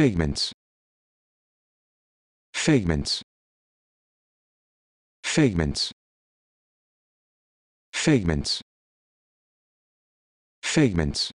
figments figments figments figments figments